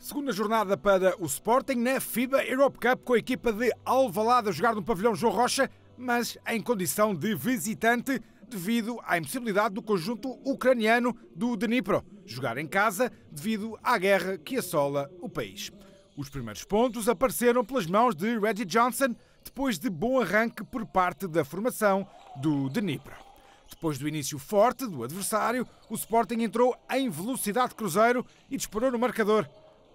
Segunda jornada para o Sporting na FIBA Europe Cup com a equipa de Alvalade a jogar no pavilhão João Rocha, mas em condição de visitante devido à impossibilidade do conjunto ucraniano do Dnipro jogar em casa devido à guerra que assola o país. Os primeiros pontos apareceram pelas mãos de Reggie Johnson depois de bom arranque por parte da formação do Dnipro. Depois do início forte do adversário, o Sporting entrou em velocidade cruzeiro e disparou no marcador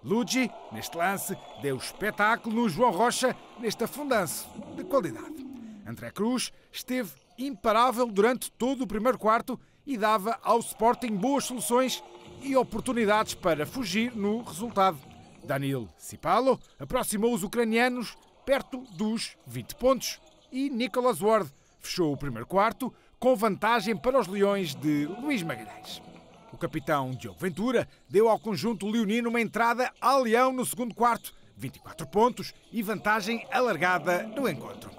Luigi, neste lance, deu espetáculo no João Rocha neste afundanço de qualidade. André Cruz esteve imparável durante todo o primeiro quarto e dava ao Sporting boas soluções e oportunidades para fugir no resultado. Danil Cipalo aproximou os ucranianos perto dos 20 pontos e Nicolas Ward fechou o primeiro quarto com vantagem para os Leões de Luís Magalhães capitão Diogo Ventura deu ao conjunto leonino uma entrada a leão no segundo quarto, 24 pontos e vantagem alargada no encontro.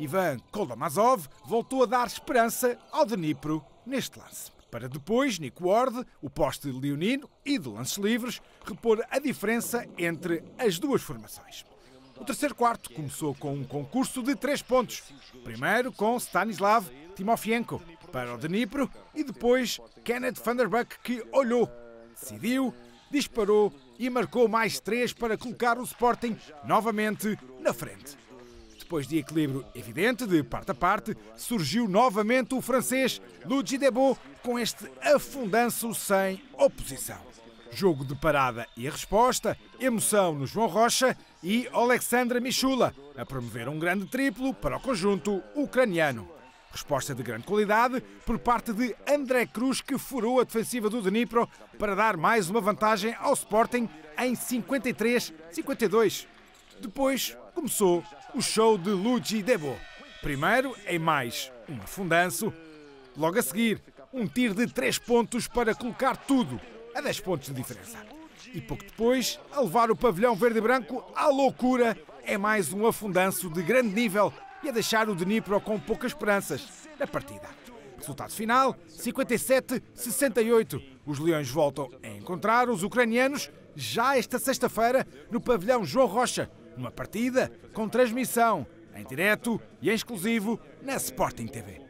Ivan Koldomazov voltou a dar esperança ao Dnipro neste lance. Para depois, Nico Ward, o poste leonino e de lances livres, repor a diferença entre as duas formações. O terceiro quarto começou com um concurso de três pontos. Primeiro com Stanislav Timofienko, para o Dnipro e depois Kenneth Vanderbuck que olhou, decidiu, disparou e marcou mais três para colocar o Sporting novamente na frente. Depois de equilíbrio evidente de parte a parte, surgiu novamente o francês Luigi Debo com este afundanço sem oposição. Jogo de parada e a resposta, emoção no João Rocha e Alexandra Michula a promover um grande triplo para o conjunto ucraniano. Resposta de grande qualidade por parte de André Cruz, que furou a defensiva do Dnipro para dar mais uma vantagem ao Sporting em 53-52. Depois começou o show de Luigi Debo. Primeiro em mais um afundanço. Logo a seguir, um tiro de 3 pontos para colocar tudo a 10 pontos de diferença. E pouco depois, a levar o pavilhão verde e branco à loucura, é mais um afundanço de grande nível e a deixar o Dnipro com poucas esperanças na partida. Resultado final: 57-68. Os Leões voltam a encontrar os ucranianos já esta sexta-feira no pavilhão João Rocha, numa partida com transmissão em direto e em exclusivo na Sporting TV.